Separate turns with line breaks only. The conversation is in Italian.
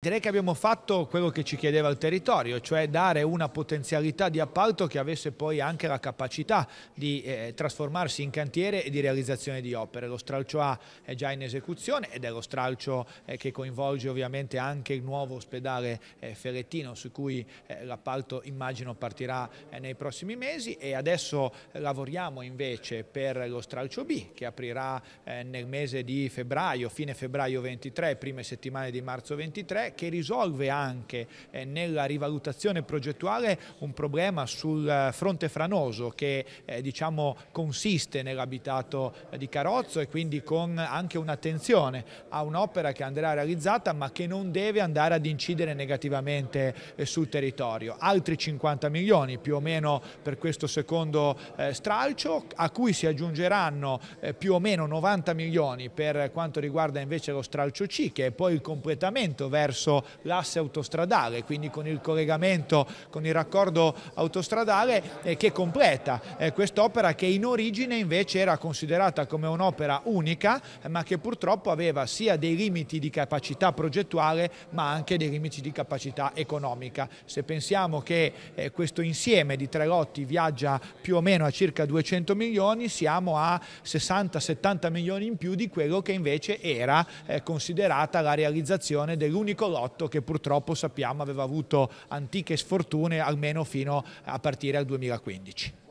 Direi che abbiamo fatto quello che ci chiedeva il territorio, cioè dare una potenzialità di appalto che avesse poi anche la capacità di eh, trasformarsi in cantiere e di realizzazione di opere. Lo stralcio A è già in esecuzione ed è lo stralcio eh, che coinvolge ovviamente anche il nuovo ospedale eh, Ferrettino su cui eh, l'appalto immagino partirà eh, nei prossimi mesi e adesso lavoriamo invece per lo stralcio B che aprirà eh, nel mese di febbraio, fine febbraio 23, prime settimane di marzo 23 che risolve anche eh, nella rivalutazione progettuale un problema sul eh, fronte franoso che eh, diciamo consiste nell'abitato di Carozzo e quindi con anche un'attenzione a un'opera che andrà realizzata ma che non deve andare ad incidere negativamente eh, sul territorio. Altri 50 milioni più o meno per questo secondo eh, stralcio a cui si aggiungeranno più o meno 90 milioni per quanto riguarda invece lo stralcio C che è poi il completamento verso verso l'asse autostradale, quindi con il collegamento, con il raccordo autostradale eh, che completa eh, quest'opera che in origine invece era considerata come un'opera unica, ma che purtroppo aveva sia dei limiti di capacità progettuale, ma anche dei limiti di capacità economica. Se pensiamo che eh, questo insieme di tre lotti viaggia più o meno a circa 200 milioni, siamo a 60-70 milioni in più di quello che invece era eh, considerata la realizzazione dell'unico Lotto che purtroppo sappiamo aveva avuto antiche sfortune almeno fino a partire dal 2015.